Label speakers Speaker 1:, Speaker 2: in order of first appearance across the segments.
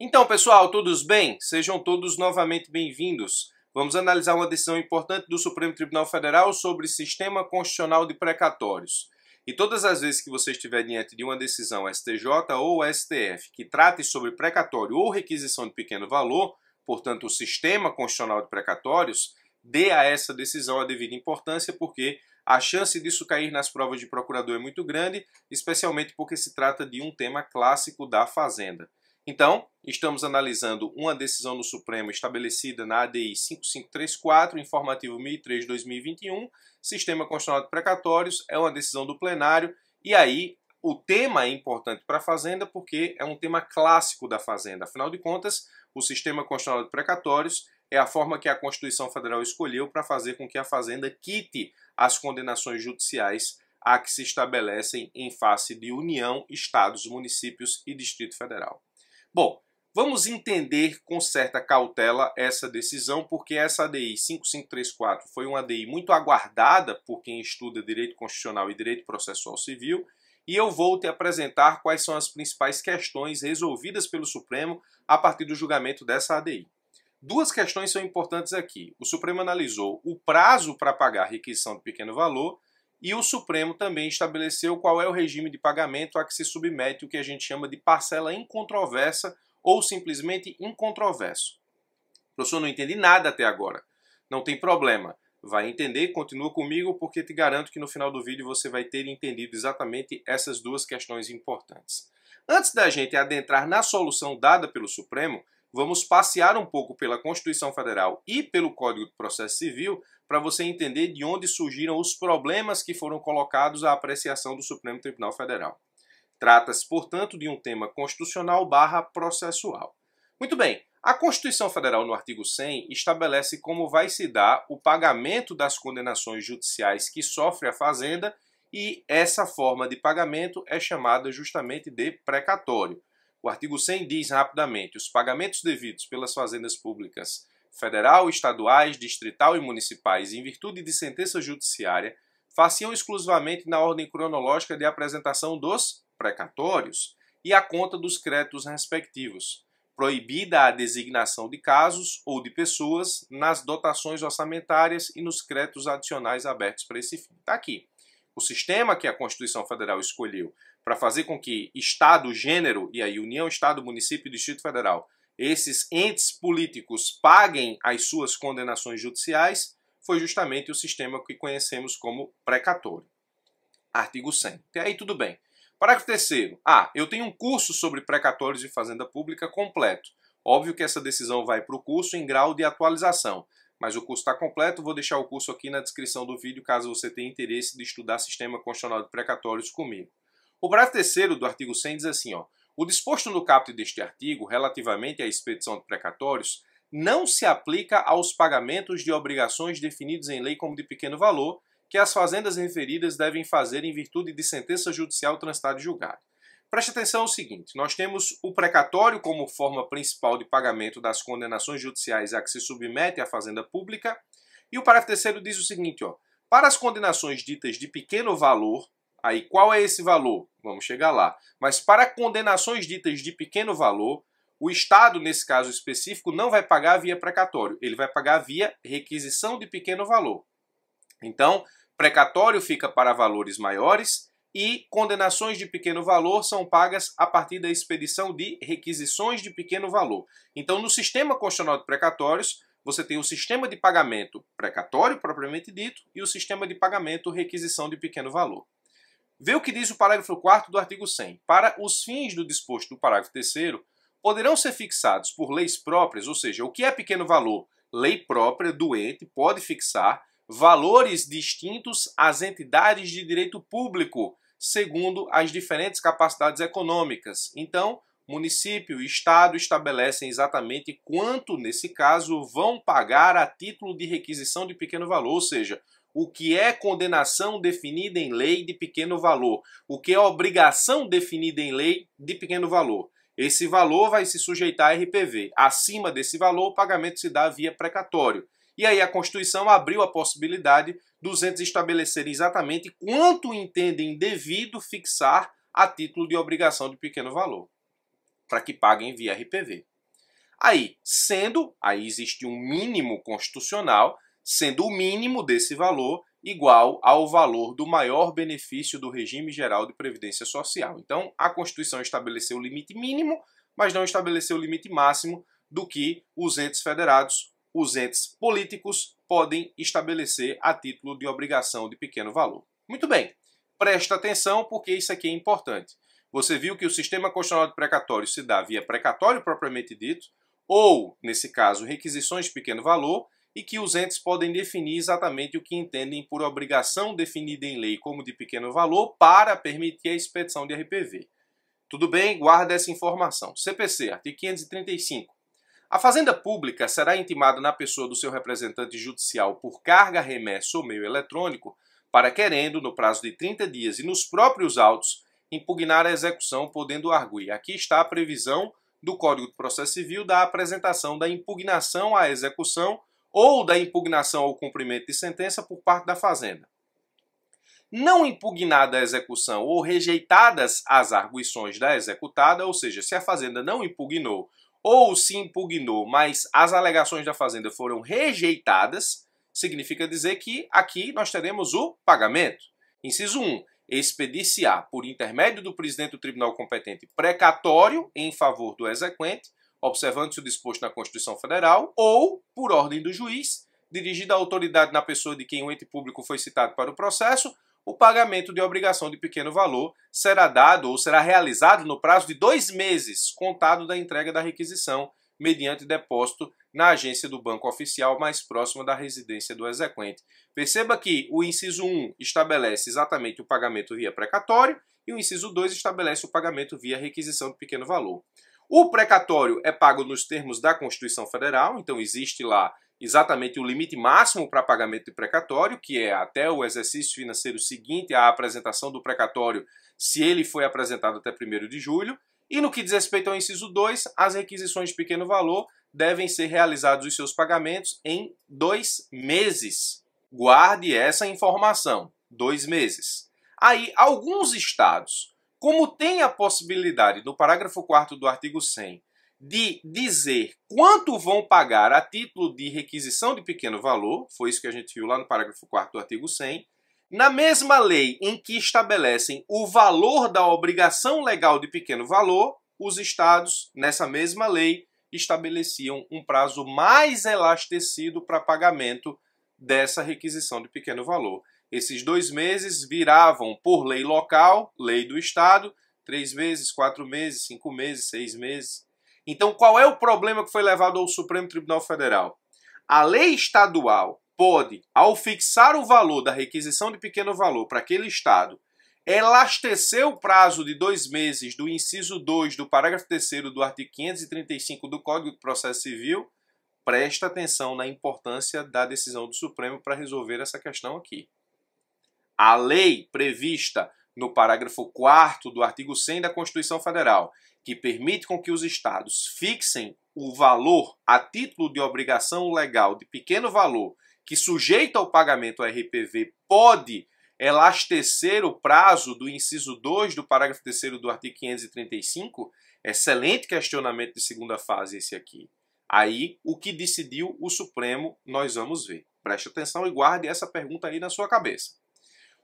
Speaker 1: Então, pessoal, todos bem? Sejam todos novamente bem-vindos. Vamos analisar uma decisão importante do Supremo Tribunal Federal sobre sistema constitucional de precatórios. E todas as vezes que você estiver diante de uma decisão STJ ou STF que trate sobre precatório ou requisição de pequeno valor, portanto, o sistema constitucional de precatórios, dê a essa decisão a devida importância, porque a chance disso cair nas provas de procurador é muito grande, especialmente porque se trata de um tema clássico da Fazenda. Então, Estamos analisando uma decisão do Supremo estabelecida na ADI 5534, informativo 1003-2021, Sistema Constitucional de Precatórios, é uma decisão do plenário, e aí o tema é importante para a Fazenda porque é um tema clássico da Fazenda. Afinal de contas, o Sistema Constitucional de Precatórios é a forma que a Constituição Federal escolheu para fazer com que a Fazenda quite as condenações judiciais a que se estabelecem em face de União, Estados, Municípios e Distrito Federal. Bom, Vamos entender com certa cautela essa decisão, porque essa ADI 5534 foi uma ADI muito aguardada por quem estuda direito constitucional e direito processual civil, e eu vou te apresentar quais são as principais questões resolvidas pelo Supremo a partir do julgamento dessa ADI. Duas questões são importantes aqui. O Supremo analisou o prazo para pagar a requisição de pequeno valor e o Supremo também estabeleceu qual é o regime de pagamento a que se submete o que a gente chama de parcela incontroversa ou simplesmente incontroverso. Professor, não entendi nada até agora. Não tem problema. Vai entender, continua comigo, porque te garanto que no final do vídeo você vai ter entendido exatamente essas duas questões importantes. Antes da gente adentrar na solução dada pelo Supremo, vamos passear um pouco pela Constituição Federal e pelo Código de Processo Civil para você entender de onde surgiram os problemas que foram colocados à apreciação do Supremo Tribunal Federal. Trata-se, portanto, de um tema constitucional barra processual. Muito bem, a Constituição Federal, no artigo 100, estabelece como vai se dar o pagamento das condenações judiciais que sofre a Fazenda e essa forma de pagamento é chamada justamente de precatório. O artigo 100 diz rapidamente: os pagamentos devidos pelas fazendas públicas federal, estaduais, distrital e municipais em virtude de sentença judiciária faciam exclusivamente na ordem cronológica de apresentação dos precatórios e a conta dos créditos respectivos, proibida a designação de casos ou de pessoas nas dotações orçamentárias e nos créditos adicionais abertos para esse fim. Está aqui. O sistema que a Constituição Federal escolheu para fazer com que Estado, gênero, e aí União, Estado, Município e Distrito Federal, esses entes políticos paguem as suas condenações judiciais, foi justamente o sistema que conhecemos como precatório. Artigo 100. Até aí tudo bem. Parágrafo terceiro. Ah, eu tenho um curso sobre precatórios de fazenda pública completo. Óbvio que essa decisão vai para o curso em grau de atualização, mas o curso está completo. Vou deixar o curso aqui na descrição do vídeo caso você tenha interesse de estudar sistema constitucional de precatórios comigo. O parágrafo terceiro do artigo 100 diz assim, ó, o disposto no caput deste artigo relativamente à expedição de precatórios não se aplica aos pagamentos de obrigações definidos em lei como de pequeno valor que as fazendas referidas devem fazer em virtude de sentença judicial transitada e julgada. Preste atenção ao seguinte: nós temos o precatório como forma principal de pagamento das condenações judiciais a que se submete a fazenda pública, e o parágrafo terceiro diz o seguinte: ó, para as condenações ditas de pequeno valor, aí qual é esse valor? Vamos chegar lá. Mas para condenações ditas de pequeno valor, o Estado, nesse caso específico, não vai pagar via precatório, ele vai pagar via requisição de pequeno valor. Então, precatório fica para valores maiores e condenações de pequeno valor são pagas a partir da expedição de requisições de pequeno valor. Então, no sistema constitucional de precatórios, você tem o sistema de pagamento precatório, propriamente dito, e o sistema de pagamento requisição de pequeno valor. Vê o que diz o parágrafo 4 do artigo 100. Para os fins do disposto do parágrafo 3, poderão ser fixados por leis próprias, ou seja, o que é pequeno valor, lei própria do ente pode fixar, valores distintos às entidades de direito público, segundo as diferentes capacidades econômicas. Então, município e estado estabelecem exatamente quanto, nesse caso, vão pagar a título de requisição de pequeno valor, ou seja, o que é condenação definida em lei de pequeno valor, o que é obrigação definida em lei de pequeno valor. Esse valor vai se sujeitar a RPV. Acima desse valor, o pagamento se dá via precatório. E aí a Constituição abriu a possibilidade dos entes estabelecerem exatamente quanto entendem devido fixar a título de obrigação de pequeno valor, para que paguem via RPV. Aí, sendo, aí existe um mínimo constitucional, sendo o mínimo desse valor igual ao valor do maior benefício do regime geral de previdência social. Então, a Constituição estabeleceu o limite mínimo, mas não estabeleceu o limite máximo do que os entes federados os entes políticos podem estabelecer a título de obrigação de pequeno valor. Muito bem, presta atenção porque isso aqui é importante. Você viu que o sistema constitucional de precatório se dá via precatório propriamente dito, ou, nesse caso, requisições de pequeno valor, e que os entes podem definir exatamente o que entendem por obrigação definida em lei como de pequeno valor para permitir a expedição de RPV. Tudo bem? Guarda essa informação. CPC, artigo 535. A Fazenda Pública será intimada na pessoa do seu representante judicial por carga, remessa ou meio eletrônico para querendo, no prazo de 30 dias e nos próprios autos, impugnar a execução, podendo arguir. Aqui está a previsão do Código de Processo Civil da apresentação da impugnação à execução ou da impugnação ao cumprimento de sentença por parte da Fazenda. Não impugnada a execução ou rejeitadas as arguições da executada, ou seja, se a Fazenda não impugnou ou se impugnou, mas as alegações da Fazenda foram rejeitadas, significa dizer que aqui nós teremos o pagamento. Inciso 1. Expedir-se-á, por intermédio do presidente do tribunal competente, precatório em favor do exequente, observando-se o disposto na Constituição Federal, ou, por ordem do juiz, dirigida à autoridade na pessoa de quem o ente público foi citado para o processo, o pagamento de obrigação de pequeno valor será dado ou será realizado no prazo de dois meses, contado da entrega da requisição, mediante depósito na agência do banco oficial mais próxima da residência do exequente. Perceba que o inciso 1 estabelece exatamente o pagamento via precatório e o inciso 2 estabelece o pagamento via requisição de pequeno valor. O precatório é pago nos termos da Constituição Federal, então existe lá exatamente o limite máximo para pagamento de precatório, que é até o exercício financeiro seguinte à apresentação do precatório, se ele foi apresentado até 1 de julho. E no que diz respeito ao inciso 2, as requisições de pequeno valor devem ser realizados os seus pagamentos em dois meses. Guarde essa informação: dois meses. Aí, alguns estados como tem a possibilidade, no parágrafo 4 do artigo 100, de dizer quanto vão pagar a título de requisição de pequeno valor, foi isso que a gente viu lá no parágrafo 4 do artigo 100, na mesma lei em que estabelecem o valor da obrigação legal de pequeno valor, os estados, nessa mesma lei, estabeleciam um prazo mais elastecido para pagamento dessa requisição de pequeno valor. Esses dois meses viravam, por lei local, lei do Estado, três meses, quatro meses, cinco meses, seis meses. Então, qual é o problema que foi levado ao Supremo Tribunal Federal? A lei estadual pode, ao fixar o valor da requisição de pequeno valor para aquele Estado, elastecer o prazo de dois meses do inciso 2 do parágrafo 3 do artigo 535 do Código de Processo Civil. Presta atenção na importância da decisão do Supremo para resolver essa questão aqui a lei prevista no parágrafo 4 do artigo 100 da Constituição Federal, que permite com que os estados fixem o valor a título de obrigação legal de pequeno valor que sujeita ao pagamento ao RPV pode elastecer o prazo do inciso 2 do parágrafo 3 do artigo 535, excelente questionamento de segunda fase esse aqui. Aí, o que decidiu o Supremo, nós vamos ver. Preste atenção e guarde essa pergunta aí na sua cabeça.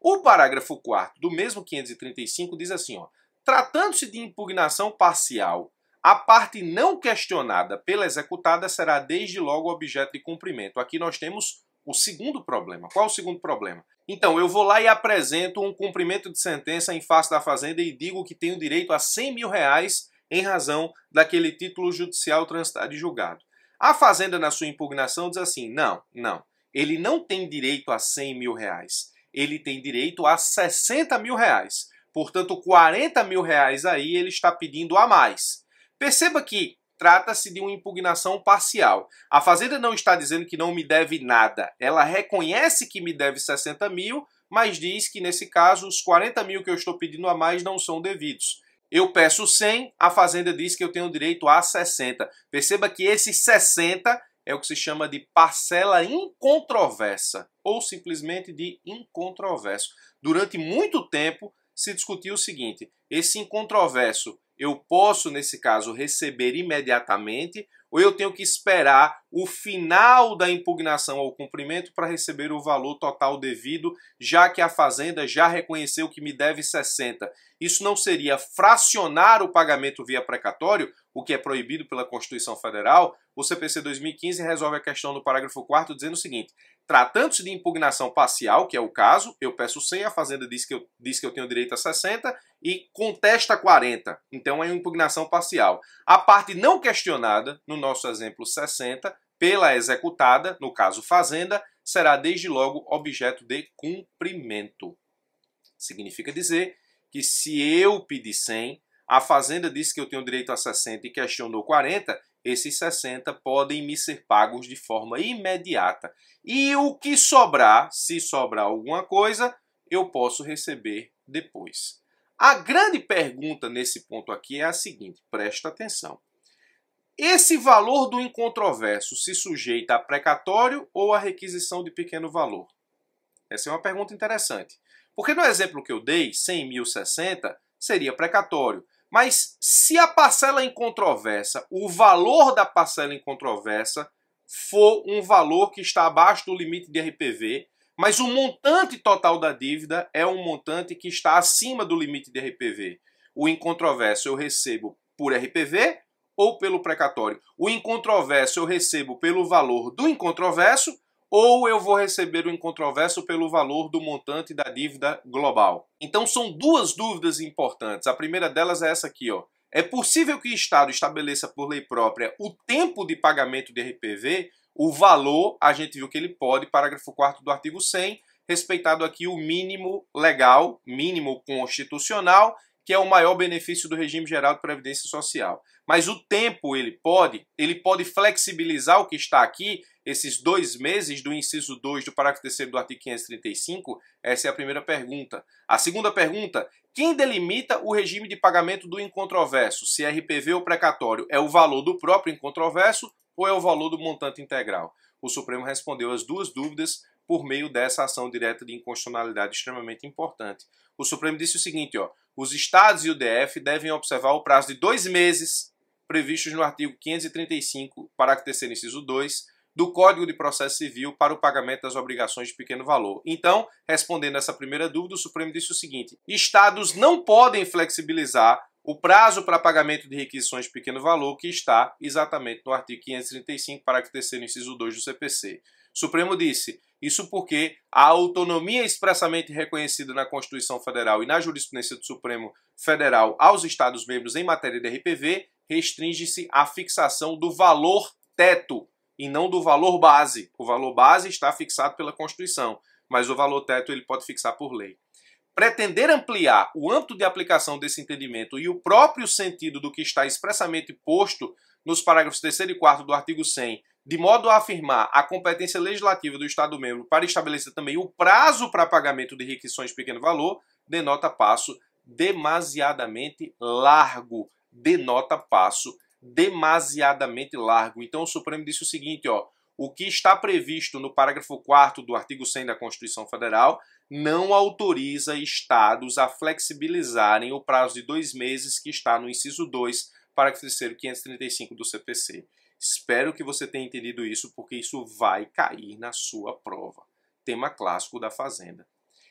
Speaker 1: O parágrafo 4 do mesmo 535 diz assim, Tratando-se de impugnação parcial, a parte não questionada pela executada será desde logo objeto de cumprimento. Aqui nós temos o segundo problema. Qual é o segundo problema? Então, eu vou lá e apresento um cumprimento de sentença em face da Fazenda e digo que tenho direito a 100 mil reais em razão daquele título judicial transitado e julgado. A Fazenda, na sua impugnação, diz assim: não, não, ele não tem direito a 100 mil reais ele tem direito a 60 mil reais. Portanto, 40 mil reais aí ele está pedindo a mais. Perceba que trata-se de uma impugnação parcial. A Fazenda não está dizendo que não me deve nada. Ela reconhece que me deve 60 mil, mas diz que nesse caso os 40 mil que eu estou pedindo a mais não são devidos. Eu peço 100, a Fazenda diz que eu tenho direito a 60. Perceba que esse 60 é o que se chama de parcela incontroversa ou simplesmente de incontroverso. Durante muito tempo se discutiu o seguinte: esse incontroverso eu posso, nesse caso, receber imediatamente ou eu tenho que esperar o final da impugnação ou cumprimento para receber o valor total devido, já que a Fazenda já reconheceu que me deve 60. Isso não seria fracionar o pagamento via precatório, o que é proibido pela Constituição Federal? O CPC 2015 resolve a questão do parágrafo 4 dizendo o seguinte: Tratando-se de impugnação parcial, que é o caso, eu peço 100, a Fazenda diz que eu, diz que eu tenho direito a 60 e contesta 40. Então é uma impugnação parcial. A parte não questionada, no nosso exemplo 60, pela executada, no caso Fazenda, será desde logo objeto de cumprimento. Significa dizer que se eu pedir 100, a Fazenda disse que eu tenho direito a 60 e questionou 40, esses 60 podem me ser pagos de forma imediata. E o que sobrar, se sobrar alguma coisa, eu posso receber depois. A grande pergunta nesse ponto aqui é a seguinte, presta atenção. Esse valor do incontroverso se sujeita a precatório ou a requisição de pequeno valor? Essa é uma pergunta interessante. Porque no exemplo que eu dei, 100.060 seria precatório. Mas se a parcela em controvérsia, o valor da parcela em controvérsia, for um valor que está abaixo do limite de RPV, mas o montante total da dívida é um montante que está acima do limite de RPV. O incontroverso eu recebo por RPV ou pelo precatório. O incontroverso eu recebo pelo valor do incontroverso ou eu vou receber o incontroverso pelo valor do montante da dívida global. Então são duas dúvidas importantes. A primeira delas é essa aqui, ó. É possível que o Estado estabeleça por lei própria o tempo de pagamento de RPV, o valor, a gente viu que ele pode, parágrafo 4 do artigo 100, respeitado aqui o mínimo legal, mínimo constitucional, que é o maior benefício do regime geral de previdência social. Mas o tempo ele pode, ele pode flexibilizar o que está aqui, esses dois meses do inciso 2 do parágrafo 3 do artigo 535? Essa é a primeira pergunta. A segunda pergunta, quem delimita o regime de pagamento do incontroverso, se é RPV ou precatório? É o valor do próprio incontroverso ou é o valor do montante integral? O Supremo respondeu as duas dúvidas por meio dessa ação direta de inconstitucionalidade extremamente importante. O Supremo disse o seguinte, ó, os estados e o DF devem observar o prazo de dois meses previstos no artigo 535, parágrafo 3 inciso 2, do Código de Processo Civil para o pagamento das obrigações de pequeno valor. Então, respondendo essa primeira dúvida, o Supremo disse o seguinte: estados não podem flexibilizar o prazo para pagamento de requisições de pequeno valor, que está exatamente no artigo 535, parágrafo 3 inciso 2 do CPC. O Supremo disse: isso porque a autonomia expressamente reconhecida na Constituição Federal e na jurisprudência do Supremo Federal aos Estados-membros em matéria de RPV restringe-se à fixação do valor teto e não do valor base. O valor base está fixado pela Constituição, mas o valor teto ele pode fixar por lei. Pretender ampliar o âmbito de aplicação desse entendimento e o próprio sentido do que está expressamente posto nos parágrafos 3 e 4 do artigo 100 de modo a afirmar a competência legislativa do Estado-membro para estabelecer também o prazo para pagamento de requisições de pequeno valor, denota passo demasiadamente largo. Denota passo demasiadamente largo. Então o Supremo disse o seguinte, ó, o que está previsto no parágrafo 4 do artigo 100 da Constituição Federal não autoriza estados a flexibilizarem o prazo de dois meses que está no inciso 2, parágrafo 3 535 do CPC. Espero que você tenha entendido isso, porque isso vai cair na sua prova. Tema clássico da Fazenda.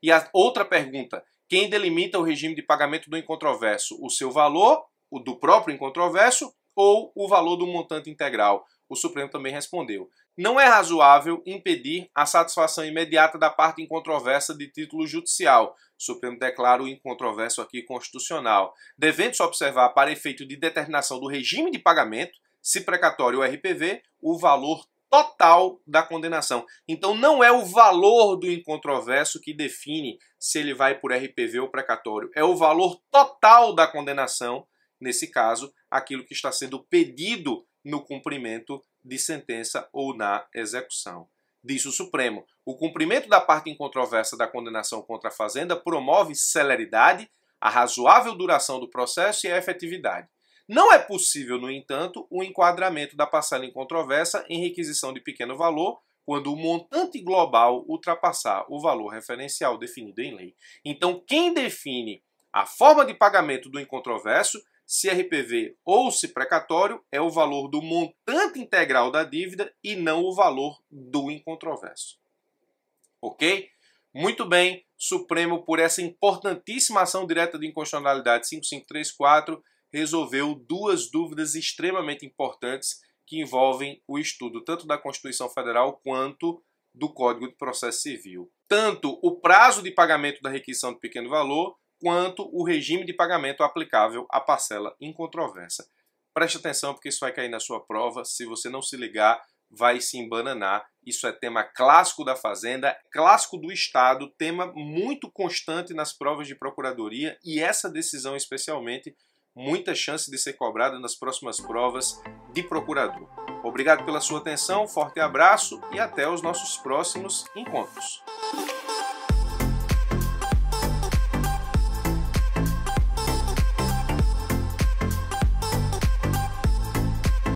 Speaker 1: E a outra pergunta: quem delimita o regime de pagamento do incontroverso? O seu valor, o do próprio incontroverso, ou o valor do montante integral? O Supremo também respondeu. Não é razoável impedir a satisfação imediata da parte incontroversa de título judicial. O Supremo declara o incontroverso aqui constitucional. Devendo-se observar, para efeito de determinação do regime de pagamento, se precatório ou RPV, o valor total da condenação. Então não é o valor do incontroverso que define se ele vai por RPV ou precatório, é o valor total da condenação, nesse caso, aquilo que está sendo pedido no cumprimento de sentença ou na execução. Diz o Supremo: o cumprimento da parte incontroversa da condenação contra a fazenda promove celeridade, a razoável duração do processo e a efetividade. Não é possível, no entanto, o enquadramento da parcela em controvérsia em requisição de pequeno valor quando o montante global ultrapassar o valor referencial definido em lei. Então, quem define a forma de pagamento do incontroverso, se é RPV ou se precatório, é o valor do montante integral da dívida e não o valor do incontroverso. Ok? Muito bem, Supremo, por essa importantíssima ação direta de inconstitucionalidade 5534 resolveu duas dúvidas extremamente importantes que envolvem o estudo tanto da Constituição Federal quanto do Código de Processo Civil. Tanto o prazo de pagamento da requisição de pequeno valor, quanto o regime de pagamento aplicável à parcela em controvérsia. Preste atenção porque isso vai cair na sua prova. Se você não se ligar, vai se embananar. Isso é tema clássico da Fazenda, clássico do Estado, tema muito constante nas provas de procuradoria e essa decisão especialmente muita chance de ser cobrada nas próximas provas de procurador. Obrigado pela sua atenção, forte abraço e até os nossos próximos encontros.